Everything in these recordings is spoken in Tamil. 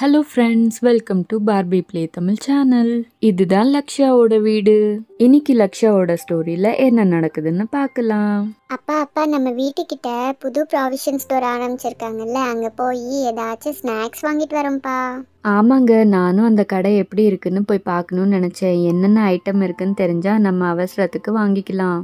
hello friends welcome to Barbie play Tamil channel இதுதான் லக்ஷாவோட வீடு இன்னைக்கு லக்ஷாவோட ஸ்டோரியில என்ன நடக்குதுன்னு பார்க்கலாம் அப்பா அப்பா நம்ம வீட்டுக்கிட்ட புது ப்ராவிஷன் ஸ்டோர் ஆரம்பிச்சிருக்காங்கல்ல அங்க போய் ஏதாச்சும் ஸ்நாக்ஸ் வாங்கிட்டு வரோம்ப்பா ஆமாங்க நானும் அந்த கடை எப்படி இருக்குன்னு போய் பார்க்கணும்னு நினச்சேன் என்னென்ன ஐட்டம் இருக்குன்னு தெரிஞ்சால் நம்ம அவசரத்துக்கு வாங்கிக்கலாம்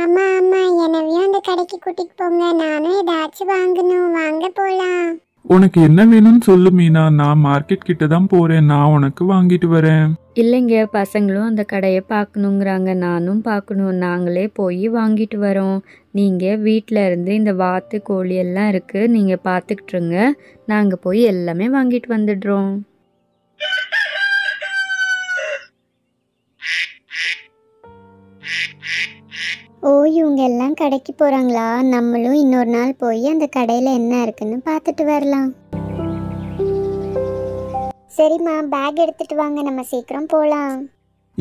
ஆமா ஆமா என்னையும் அந்த கடைக்கு கூட்டிட்டு போங்க நானும் ஏதாச்சும் வாங்கணும் வாங்க போலாம் உனக்கு என்ன வேணும்னு சொல்லு மீனா நான் மார்க்கெட் கிட்ட தான் போறேன் நான் உனக்கு வாங்கிட்டு வரேன் இல்லைங்க பசங்களும் அந்த கடையை பார்க்கணுங்கிறாங்க நானும் பார்க்கணும் நாங்களே போய் வாங்கிட்டு வரோம் நீங்கள் வீட்டில் இருந்து இந்த வாத்து கோழி எல்லாம் இருக்கு நீங்கள் பார்த்துக்கிட்டுருங்க நாங்கள் போய் எல்லாமே வாங்கிட்டு வந்துடுறோம் ஓ இவங்க எல்லாம் கடைக்கு போகிறாங்களா நம்மளும் இன்னொரு நாள் போய் அந்த கடையில் என்ன இருக்குன்னு பார்த்துட்டு வரலாம் சரிம்மா பேக் எடுத்துட்டு வாங்க நம்ம சீக்கிரம் போகலாம்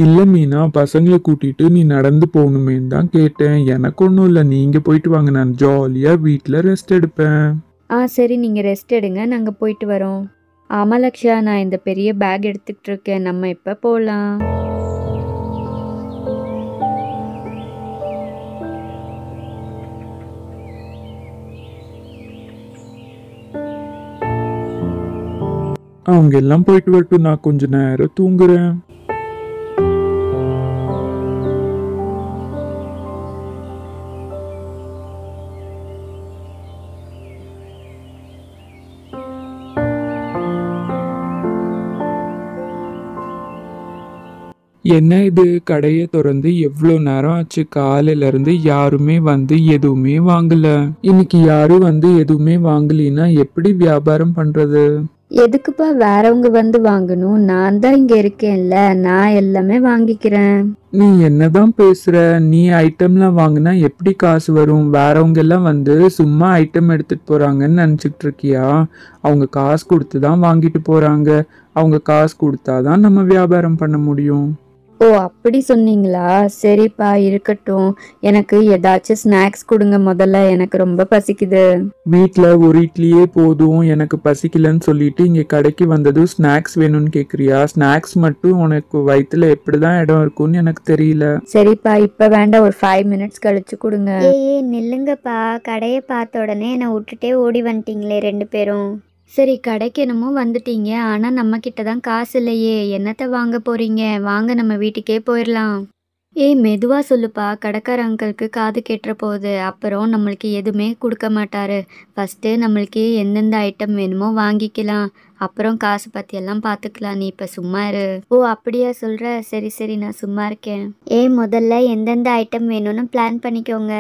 இல்லை மீனா பசங்களை கூட்டிட்டு நீ நடந்து போகணுமேன்னு தான் கேட்டேன் எனக்கு ஒன்றும் இல்லை நீங்கள் போயிட்டு வாங்க நான் ஜாலியாக வீட்டில் ரெஸ்ட் எடுப்பேன் ஆ சரி நீங்கள் ரெஸ்ட் எடுங்க நாங்கள் போயிட்டு வரோம் ஆமாம் லக்ஷா நான் இந்த பெரிய பேக் எடுத்துக்கிட்டு இருக்கேன் நம்ம எப்போ போகலாம் அவங்க எல்லாம் போயிட்டு வரட்டும் நான் கொஞ்ச நேரம் தூங்குறேன் என்ன இது கடையை திறந்து எவ்வளோ நேரம் ஆச்சு காலையிலேருந்து யாருமே வந்து எதுவுமே வாங்கல இன்னைக்கு யாரும் வந்து எதுவுமே வாங்கலினா எப்படி வியாபாரம் பண்ணுறது எதுக்குப்பா வேறவங்க வந்து வாங்கணும் நான் தான் இங்க இருக்கேன்ல நான் எல்லாமே வாங்கிக்கிறேன் நீ என்னதான் பேசுற நீ ஐட்டம்லாம் வாங்கினா எப்படி காசு வரும் வேறவங்க எல்லாம் வந்து சும்மா ஐட்டம் எடுத்துட்டு போறாங்கன்னு நினைச்சிட்டு இருக்கியா அவங்க காசு கொடுத்து தான் வாங்கிட்டு போறாங்க அவங்க காசு கொடுத்தாதான் நம்ம வியாபாரம் பண்ண முடியும் ஓ அப்படி சொன்னீங்களா சரிப்பா இருக்கட்டும் எனக்கு ஏதாச்சும் ஸ்நாக்ஸ் கொடுங்க முதல்ல எனக்கு ரொம்ப பசிக்குது வீட்டுல ஒரு இட்லியே போதும் எனக்கு பசிக்கலன்னு சொல்லிட்டு இங்க கடைக்கு வந்ததும் ஸ்நாக்ஸ் வேணும்னு கேட்குறியா ஸ்நாக்ஸ் மட்டும் உனக்கு வயிற்றுல எப்படிதான் இடம் இருக்கும்னு எனக்கு தெரியல சரிப்பா இப்ப வேண்டாம் ஒரு ஃபைவ் மினிட்ஸ் கழிச்சு கொடுங்க ஏ நில்லுங்கப்பா கடையை பார்த்த உடனே என்னை விட்டுட்டே ஓடி வந்துட்டீங்களே ரெண்டு பேரும் சரி கடைக்கு வந்துட்டீங்க ஆனால் நம்மக்கிட்ட தான் காசு இல்லையே என்னத்தை வாங்க போகிறீங்க வாங்க நம்ம வீட்டுக்கே போயிடலாம் ஏய் மெதுவாக சொல்லுப்பா கடைக்கார அங்கிளுக்கு காது கேட்டுற போகுது அப்புறம் நம்மளுக்கு எதுவுமே கொடுக்க மாட்டார் ஃபஸ்ட்டு நம்மளுக்கு எந்தெந்த ஐட்டம் வேணுமோ வாங்கிக்கலாம் அப்புறம் காசு பற்றியெல்லாம் பார்த்துக்கலாம் நீ இப்போ சும்மா இரு ஓ அப்படியா சொல்கிற சரி சரி நான் சும்மா இருக்கேன் ஏன் முதல்ல எந்தெந்த ஐட்டம் வேணும்னு பிளான் பண்ணிக்கோங்க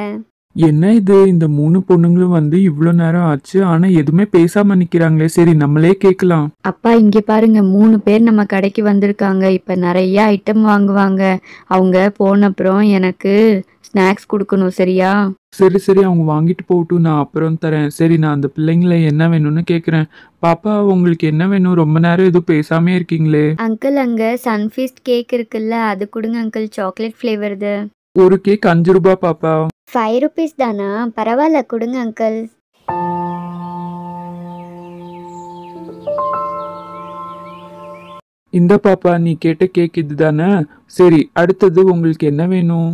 என்ன இது இந்த மூணு பொண்ணுங்களும் வந்து இவ்வளோ நேரம் ஆச்சு ஆனா எதுவுமே பேசாம நிக்கிறாங்களே சரி நம்மளே கேட்கலாம் அப்பா இங்க பாருங்க மூணு பேர் நம்ம கடைக்கு வந்திருக்காங்க இப்ப நிறைய ஐட்டம் வாங்குவாங்க அவங்க போன அப்புறம் எனக்கு ஸ்நாக்ஸ் கொடுக்கணும் சரியா சரி சரி அவங்க வாங்கிட்டு போட்டும் நான் அப்புறம் தரேன் சரி நான் அந்த பிள்ளைங்கள என்ன வேணும்னு கேட்குறேன் பாப்பா உங்களுக்கு என்ன வேணும் ரொம்ப நேரம் எதுவும் பேசாமே இருக்கீங்களே அங்கிள் அங்க சன்ஃபீஸ்ட் கேக் இருக்குல்ல அது கொடுங்க அங்கிள் சாக்லேட் ஃப்ளேவர் ஒரு கேக் அஞ்சு ரூபா பாப்பா ஃபைவ் ருபீஸ் தானா பரவாயில்ல கொடுங்க அங்கிள் இந்த பாப்பா நீ கேட்ட கேக் இதுதானே சரி அடுத்தது உங்களுக்கு என்ன வேணும்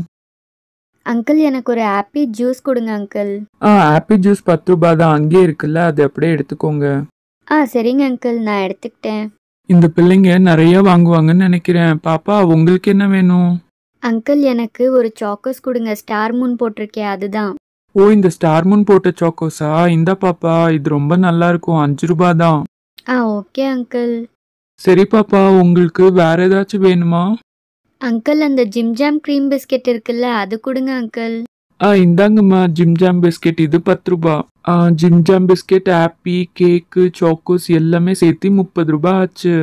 அங்கிள் எனக்கு ஒரு ஆப்பி ஜூஸ் கொடுங்க அங்கிள் ஆ ஆப்பி ஜூஸ் பத்து ரூபா தான் அங்கேயே இருக்குல்ல அது அப்படியே எடுத்துக்கோங்க ஆ சரிங்க அங்கிள் நான் எடுத்துக்கிட்டேன் இந்த பிள்ளைங்க நிறைய வாங்குவாங்கன்னு நினைக்கிறேன் பாப்பா உங்களுக்கு என்ன வேணும் அங்கிள் எனக்கு ஒரு சாக்கோஸ் கொடுங்க ஸ்டார் மூன் போட்டிருக்கே அதுதான் ஓ இந்த ஸ்டார் மூன் போட்ட சாக்கோஸா இந்த பாப்பா இது ரொம்ப நல்லா இருக்கும் அஞ்சு ரூபா தான் ஆ ஓகே அங்கிள் சரி பாப்பா உங்களுக்கு வேற ஏதாச்சும் வேணுமா அங்கிள் அந்த ஜிம் ஜாம் க்ரீம் பிஸ்கெட் இருக்குல்ல அது கொடுங்க அங்கிள் ஆ இந்தாங்கம்மா ஜாம் பிஸ்கெட் இது பத்து ரூபா jam biscuit Appy cake Chocos எல்லாமே சேர்த்து முப்பது ரூபா ஆச்சு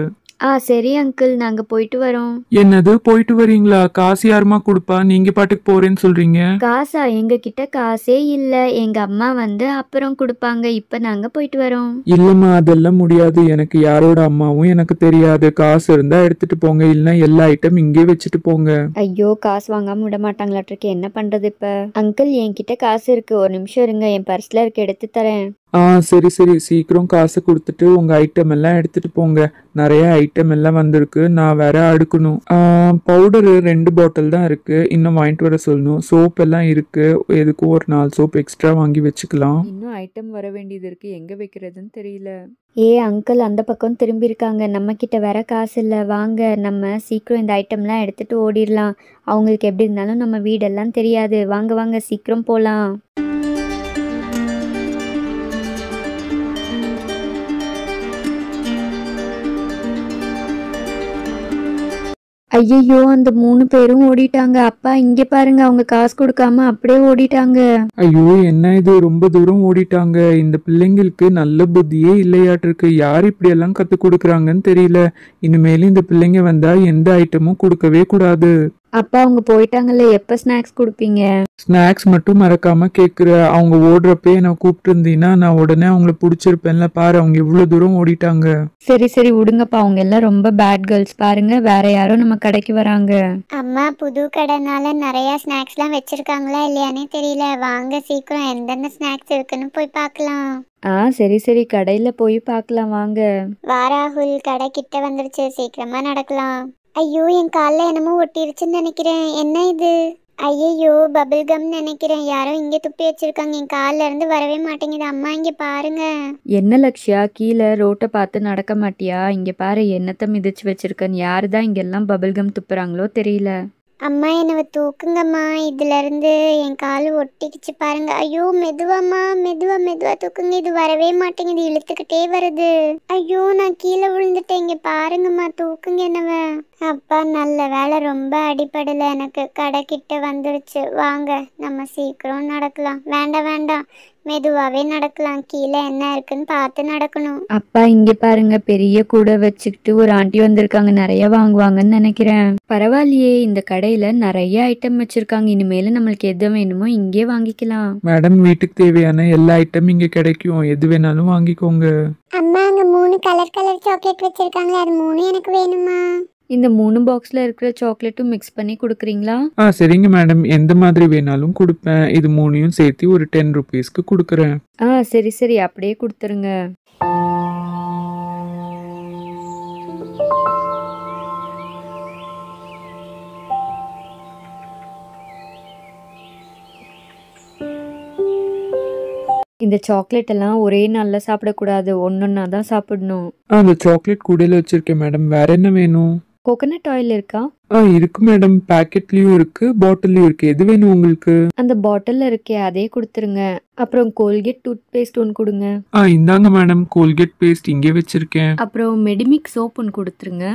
ஆ சரி அங்கிள் நாங்க போயிட்டு வரோம் என்னது போயிட்டு வரீங்களா காசு யாருமா கொடுப்பா நீங்க பாட்டுக்கு போறேன்னு சொல்றீங்க காசா எங்க கிட்ட காசே இல்ல எங்க அம்மா வந்து அப்புறம் கொடுப்பாங்க இப்ப நாங்க போயிட்டு வரோம் இல்லம்மா அதெல்லாம் முடியாது எனக்கு யாரோட அம்மாவும் எனக்கு தெரியாது காசு இருந்தா எடுத்துட்டு போங்க இல்லனா எல்லா ஐட்டம் இங்கே வச்சுட்டு போங்க ஐயோ காசு வாங்காம விட மாட்டாங்களா மாட்டாங்களாட்டிருக்கு என்ன பண்றது இப்ப அங்கிள் என்கிட்ட காசு இருக்கு ஒரு நிமிஷம் இருங்க என் பர்ஸ்ல இருக்கு எடுத்து தரேன் ஆ சரி சரி சீக்கிரம் காசு கொடுத்துட்டு உங்கள் ஐட்டம் எல்லாம் எடுத்துகிட்டு போங்க நிறைய ஐட்டம் எல்லாம் வந்திருக்கு நான் வேற அடுக்கணும் பவுடரு ரெண்டு பாட்டில் தான் இருக்குது இன்னும் வாங்கிட்டு வர சொல்லணும் சோப் எல்லாம் இருக்குது எதுக்கும் ஒரு நாலு சோப் எக்ஸ்ட்ரா வாங்கி வச்சுக்கலாம் இன்னும் ஐட்டம் வர வேண்டியது இருக்குது எங்கே வைக்கிறதுன்னு தெரியல ஏ அங்கிள் அந்த பக்கம் திரும்பியிருக்காங்க நம்மக்கிட்ட வர காசு இல்லை வாங்க நம்ம சீக்கிரம் இந்த ஐட்டம்லாம் எடுத்துகிட்டு ஓடிடலாம் அவங்களுக்கு எப்படி இருந்தாலும் நம்ம வீடெல்லாம் தெரியாது வாங்க வாங்க சீக்கிரம் போகலாம் ஐயையோ அந்த மூணு பேரும் ஓடிட்டாங்க அப்பா இங்க பாருங்க அவங்க காசு கொடுக்காம அப்படியே ஓடிட்டாங்க ஐயோ என்ன இது ரொம்ப தூரம் ஓடிட்டாங்க இந்த பிள்ளைங்களுக்கு நல்ல புத்தியே இல்லையாட்டிருக்கு யார் இப்படி எல்லாம் கத்து கொடுக்குறாங்கன்னு தெரியல இனிமேலும் இந்த பிள்ளைங்க வந்தா எந்த ஐட்டமும் கொடுக்கவே கூடாது அப்பா அவங்க போயிட்டாங்கல்ல எப்ப ஸ்நாக்ஸ் கொடுப்பீங்க ஸ்நாக்ஸ் மட்டும் மறக்காம கேக்குற அவங்க ஓடுறப்பே என்ன கூப்பிட்டு இருந்தீங்கன்னா நான் உடனே அவங்கள புடிச்சிருப்பேன்ல பாரு அவங்க இவ்வளவு தூரம் ஓடிட்டாங்க சரி சரி விடுங்கப்பா அவங்க எல்லாம் ரொம்ப பேட் கேர்ள்ஸ் பாருங்க வேற யாரும் நம்ம கடைக்கு வராங்க அம்மா புது கடைனால நிறைய ஸ்நாக்ஸ்லாம் வச்சிருக்காங்களா இல்லையானே தெரியல வாங்க சீக்கிரம் எந்தெந்த ஸ்நாக்ஸ் இருக்குன்னு போய் பாக்கலாம் ஆ சரி சரி கடையில போய் பாக்கலாம் வாங்க வாராகுல் கடை கிட்ட வந்துருச்சு சீக்கிரமா நடக்கலாம் ஐயோ என் காலில் என்னமோ ஒட்டிருச்சுன்னு நினைக்கிறேன் என்ன இது ஐயையோ பபிள் கம் நினைக்கிறேன் யாரோ இங்கே துப்பி வச்சிருக்காங்க என் கால்ல இருந்து வரவே மாட்டேங்குது அம்மா இங்கே பாருங்க என்ன லக்ஷியா கீழே ரோட்டை பார்த்து நடக்க மாட்டியா இங்கே பாரு என்னத்தை மிதிச்சு வச்சிருக்கேன் யாருதான் தான் இங்கெல்லாம் பபிள் கம் துப்புறாங்களோ தெரியல அம்மா என்னை தூக்குங்கம்மா இதுல இருந்து என் கால் ஒட்டிக்கிச்சு பாருங்க ஐயோ மெதுவாம்மா மெதுவா மெதுவா தூக்குங்க இது வரவே மாட்டேங்குது இழுத்துக்கிட்டே வருது ஐயோ நான் கீழே விழுந்துட்டேங்க பாருங்கம்மா தூக்குங்க என்னவ அப்பா நல்ல வேலை ரொம்ப அடிப்படல எனக்கு கடைக்கிட்ட வந்துருச்சு வாங்க நம்ம சீக்கிரம் நடக்கலாம் வேண்டாம் வேண்டாம் மெதுவாவே நடக்கலாம் கீழே என்ன இருக்குன்னு பார்த்து நடக்கணும் அப்பா இங்க பாருங்க பெரிய கூடை வச்சுக்கிட்டு ஒரு ஆண்டி வந்திருக்காங்க நிறைய வாங்குவாங்கன்னு நினைக்கிறேன் பரவாயில்லையே இந்த கடையில நிறைய ஐட்டம் வச்சிருக்காங்க இனிமேல நம்மளுக்கு எது வேணுமோ இங்கே வாங்கிக்கலாம் மேடம் வீட்டுக்கு தேவையான எல்லா ஐட்டம் இங்க கிடைக்கும் எது வேணாலும் வாங்கிக்கோங்க அம்மா அங்க மூணு கலர் கலர் சாக்லேட் வச்சிருக்காங்களே அது மூணு எனக்கு வேணுமா இந்த மூணு பாக்ஸில் இருக்கிற சாக்லேட்டும் மிக்ஸ் பண்ணி கொடுக்குறீங்களா ஆ சரிங்க மேடம் எந்த மாதிரி வேணாலும் கொடுப்பேன் இது மூணையும் சேர்த்து ஒரு டென் ருபீஸ்க்கு கொடுக்குறேன் ஆ சரி சரி அப்படியே கொடுத்துருங்க இந்த சாக்லேட் எல்லாம் ஒரே நாள்ல சாப்பிடக்கூடாது ஒன்னொன்னா தான் சாப்பிடணும் அந்த சாக்லேட் கூடையில வச்சிருக்கேன் மேடம் வேற என்ன வேணும் கோகனட் ஆயில் இருக்கா ஆ இருக்கு மேடம் பாக்கெட்லயும் இருக்கு பாட்டில்லையும் இருக்கு எது வேணும் உங்களுக்கு அந்த பாட்டில்ல இருக்கே அதே கொடுத்துருங்க அப்புறம் கோல்கேட் டூத் பேஸ்ட் ஒன்று கொடுங்க ஆ இந்தாங்க மேடம் கோல்கேட் பேஸ்ட் இங்கே வச்சிருக்கேன் அப்புறம் மெடிமிக் சோப் ஒன்று கொடுத்துருங்க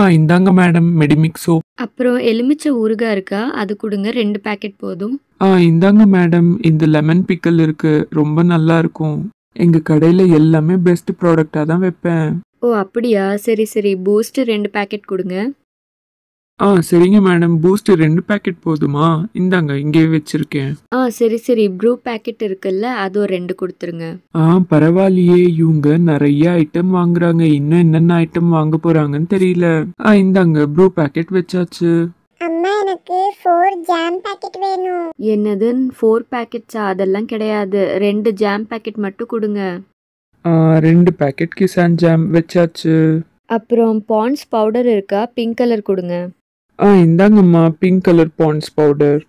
ஆ இந்தாங்க மேடம் மெடிமிக் சோப் அப்புறம் எலுமிச்சை ஊறுகாய் இருக்கா அது கொடுங்க ரெண்டு பேக்கெட் போதும் ஆ இந்தாங்க மேடம் இந்த லெமன் பிக்கல் இருக்கு ரொம்ப நல்லா இருக்கும் எங்கள் கடையில் எல்லாமே பெஸ்ட் ப்ராடக்டாக தான் வைப்பேன் ஓ அப்படியா சரி சரி பூஸ்ட் ரெண்டு பேக்கெட் கொடுங்க ஆ சரிங்க மேடம் பூஸ்ட் ரெண்டு பேக்கெட் போதுமா இந்தாங்க இங்கேயே வச்சிருக்கேன் ஆ சரி சரி ப்ரூ பேக்கெட் இருக்குல்ல அது ஒரு ரெண்டு கொடுத்துருங்க ஆ பரவாயில்லையே இவங்க நிறைய ஐட்டம் வாங்குறாங்க இன்னும் என்னென்ன ஐட்டம் வாங்க போறாங்கன்னு தெரியல ஆ இந்தாங்க ப்ரூ பேக்கெட் வச்சாச்சு ஃபோர் ஜாம் பாக்கெட் வேணும் என்னது ஃபோர் பேக்கெட்ஸா அதெல்லாம் கிடையாது ரெண்டு ஜாம் பேக்கெட் மட்டும் கொடுங்க ரெண்டு பேக்கெட் கிசான் ஜாம் வச்சாச்சு அப்புறம் பாண்ட்ஸ் பவுடர் இருக்கா பிங்க் கலர் கொடுங்க ஆ இந்தாங்கம்மா pink colour Pond's powder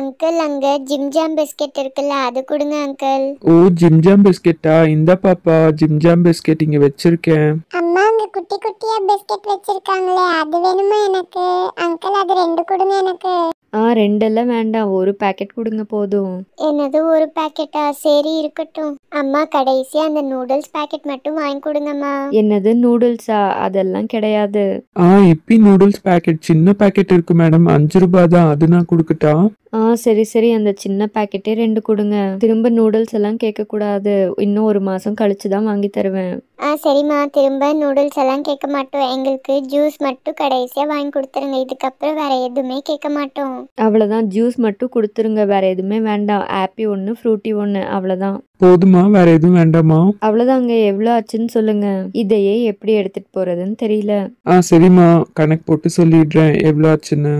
uncle அங்க ஜிம் ஜாம் பிஸ்கெட் இருக்குல்ல அது கொடுங்க அங்கிள் ஓ ஜிம்ஜாம் பிஸ்கட்டா இந்த பாப்பா ஜிம்ஜாம் பிஸ்கெட் இங்கே வச்சிருக்கேன் அம்மா குட்டி குட்டியா பிஸ்கட் வச்சிருக்காங்களே அது வேணுமா எனக்கு அங்கிள் அது ரெண்டு கொடுங்க எனக்கு ஆ ரெண்டெல்லாம் வேண்டாம் ஒரு பாக்கெட் கொடுங்க போதும் என்னது ஒரு பாக்கெட்டா சரி இருக்கட்டும் அம்மா கடைசி அந்த நூடுல்ஸ் பாக்கெட் மட்டும் வாங்கி கொடுங்கம்மா என்னது நூடுல்ஸா அதெல்லாம் கிடையாது ஆ இப்பி நூடுல்ஸ் பாக்கெட் சின்ன பாக்கெட் இருக்கு மேடம் அஞ்சு ரூபாய் தான் அது நான் கொடுக்கட்டா ஆ சரி சரி அந்த சின்ன பாக்கெட்டே ரெண்டு கொடுங்க திரும்ப நூடுல்ஸ் எல்லாம் கேட்கக்கூடாது இன்னும் ஒரு மாதம் கழிச்சு தான் வாங்கி தருவேன் ஆ சரிம்மா திரும்ப நூடுல்ஸ் எல்லாம் கேட்க மாட்டோம் எங்களுக்கு ஜூஸ் மட்டும் கடைசியா வாங்கி கொடுத்துருங்க இதுக்கப்புறம் வேற எதுவுமே கேட்க மாட்டோம் அவ்வளோதான் ஜூஸ் மட்டும் கொடுத்துருங்க வேற எதுவுமே வேண்டாம் ஆப்பி ஒன்று ஃப்ரூட்டி ஒன்று அவ்வளோதான் போதுமா வேற எதுவும் வேண்டாமா அவ்வளோதாங்க எவ்வளோ ஆச்சுன்னு சொல்லுங்க இதையே எப்படி எடுத்துட்டு போறதுன்னு தெரியல ஆ சரிம்மா கணக்கு போட்டு சொல்லிடுறேன் எவ்வளோ ஆச்சுன்னு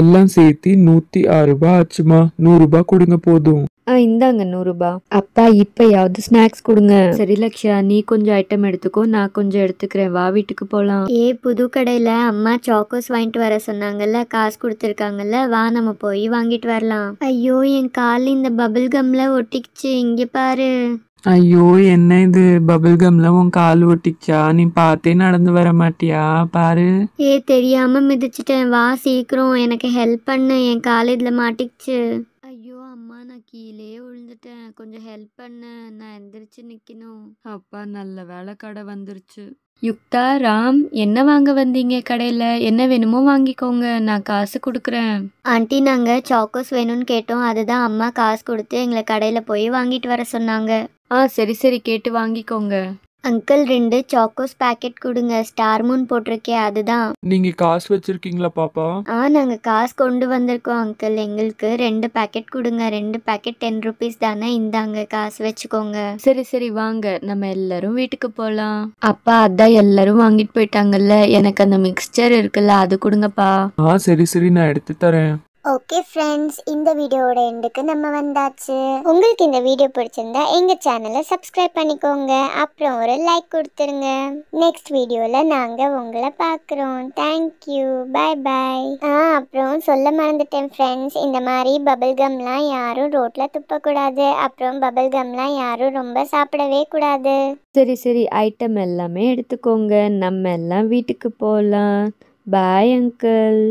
எல்லாம் சேர்த்து நூத்தி ஆறு ரூபாய் ஆச்சுமா நூறு ரூபாய் கொடுங்க போதும் இந்தாங்க இந்தாங்க நூறுரூபா அப்பா இப்பயாவது ஸ்நாக்ஸ் கொடுங்க சரி லக்ஷா நீ கொஞ்சம் ஐட்டம் எடுத்துக்கோ நான் கொஞ்சம் எடுத்துக்கிறேன் வா வீட்டுக்கு போகலாம் ஏ புது கடையில அம்மா சாக்கோஸ் வாங்கிட்டு வர சொன்னாங்கல்ல காசு கொடுத்துருக்காங்கல்ல வா நம்ம போய் வாங்கிட்டு வரலாம் ஐயோ என் கால் இந்த பபிள் கம்ல ஒட்டிக்கிச்சு இங்கே பாரு ஐயோ என்ன இது பபிள் கம்ல உன் கால் ஒட்டிச்சா நீ பார்த்தே நடந்து வர மாட்டியா பாரு ஏ தெரியாம மிதிச்சிட்டேன் வா சீக்கிரம் எனக்கு ஹெல்ப் பண்ணு என் கால் இதுல மாட்டிச்சு ஐயோ அம்மா நான் கீழே வந்துட்டேன் கொஞ்சம் ஹெல்ப் பண்ண நான் எந்திரிச்சு நிக்கணும் அப்பா நல்ல வேலை கடை வந்துருச்சு யுக்தா ராம் என்ன வாங்க வந்தீங்க கடையில் என்ன வேணுமோ வாங்கிக்கோங்க நான் காசு கொடுக்குறேன் ஆண்டி நாங்கள் சாக்கோஸ் வேணும்னு கேட்டோம் அதுதான் அம்மா காசு கொடுத்து எங்களை கடையில் போய் வாங்கிட்டு வர சொன்னாங்க ஆ சரி சரி கேட்டு வாங்கிக்கோங்க அங்கிள் ரெண்டு சாக்கோஸ் பாக்கெட் கொடுங்க ஸ்டார் மூன் போட்டிருக்கே அதுதான் நீங்க காசு வச்சிருக்கீங்களா பாப்பா ஆ நாங்க காசு கொண்டு வந்திருக்கோம் அங்கிள் எங்களுக்கு ரெண்டு பாக்கெட் கொடுங்க ரெண்டு பாக்கெட் டென் ருபீஸ் தானே இந்தாங்க காசு வச்சுக்கோங்க சரி சரி வாங்க நம்ம எல்லாரும் வீட்டுக்கு போலாம் அப்பா அதான் எல்லாரும் வாங்கிட்டு போயிட்டாங்கல்ல எனக்கு அந்த மிக்சர் இருக்குல்ல அது கொடுங்கப்பா ஆ சரி சரி நான் எடுத்து தரேன் ஓகே ஃப்ரெண்ட்ஸ் இந்த வீடியோவோட எண்டுக்கு நம்ம வந்தாச்சு உங்களுக்கு இந்த வீடியோ பிடிச்சிருந்தா எங்கள் சேனலை சப்ஸ்கிரைப் பண்ணிக்கோங்க அப்புறம் ஒரு லைக் கொடுத்துருங்க நெக்ஸ்ட் வீடியோவில் நாங்கள் உங்களை பார்க்குறோம் தேங்க்யூ பாய் பாய் ஆ அப்புறம் சொல்ல மறந்துட்டேன் ஃப்ரெண்ட்ஸ் இந்த மாதிரி பபிள் கம்லாம் யாரும் ரோட்டில் துப்பக்கூடாது அப்புறம் பபிள் கம்லாம் யாரும் ரொம்ப சாப்பிடவே கூடாது சரி சரி ஐட்டம் எல்லாமே எடுத்துக்கோங்க நம்ம எல்லாம் வீட்டுக்கு போகலாம் பாய் அங்கிள்